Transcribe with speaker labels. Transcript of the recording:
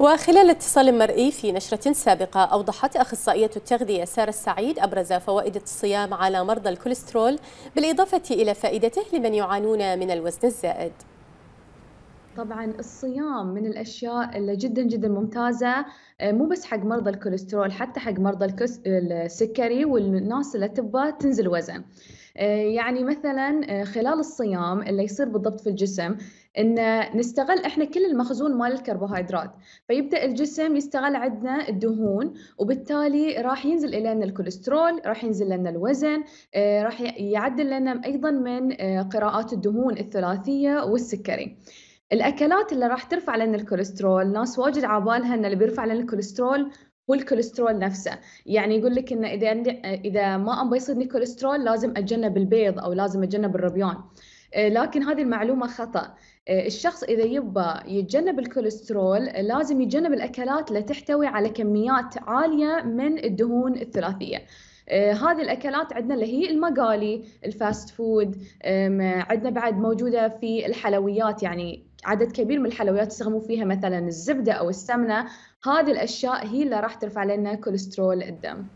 Speaker 1: وخلال اتصال مرئي في نشرة سابقة أوضحت أخصائية التغذية سارة السعيد أبرز فوائد الصيام على مرضى الكوليسترول بالإضافة إلى فائدته لمن يعانون من الوزن الزائد
Speaker 2: طبعا الصيام من الاشياء اللي جدا جدا ممتازه آه، مو بس حق مرضى الكوليسترول حتى حق مرضى السكري والناس اللي تبغى تنزل وزن آه، يعني مثلا آه، خلال الصيام اللي يصير بالضبط في الجسم ان نستغل احنا كل المخزون مال الكربوهيدرات فيبدا الجسم يستغل عندنا الدهون وبالتالي راح ينزل الينا الكوليسترول راح ينزل لنا الوزن آه، راح يعدل لنا ايضا من قراءات الدهون الثلاثيه والسكري الاكلات اللي راح ترفع لنا الكوليسترول ناس واجد عبالها ان اللي بيرفع لنا الكوليسترول والكوليسترول نفسه يعني يقول لك انه اذا اذا ما ابغى يصيدني كوليسترول لازم اتجنب البيض او لازم اتجنب الربيان آه، لكن هذه المعلومه خطا آه، الشخص اذا يبى يتجنب الكوليسترول لازم يتجنب الاكلات اللي تحتوي على كميات عاليه من الدهون الثلاثيه آه، هذه الاكلات عندنا اللي هي المقالي الفاست فود عندنا بعد موجوده في الحلويات يعني عدد كبير من الحلويات يستخدموا فيها مثلا الزبده او السمنه هذه الاشياء هي اللي راح ترفع لنا كوليسترول الدم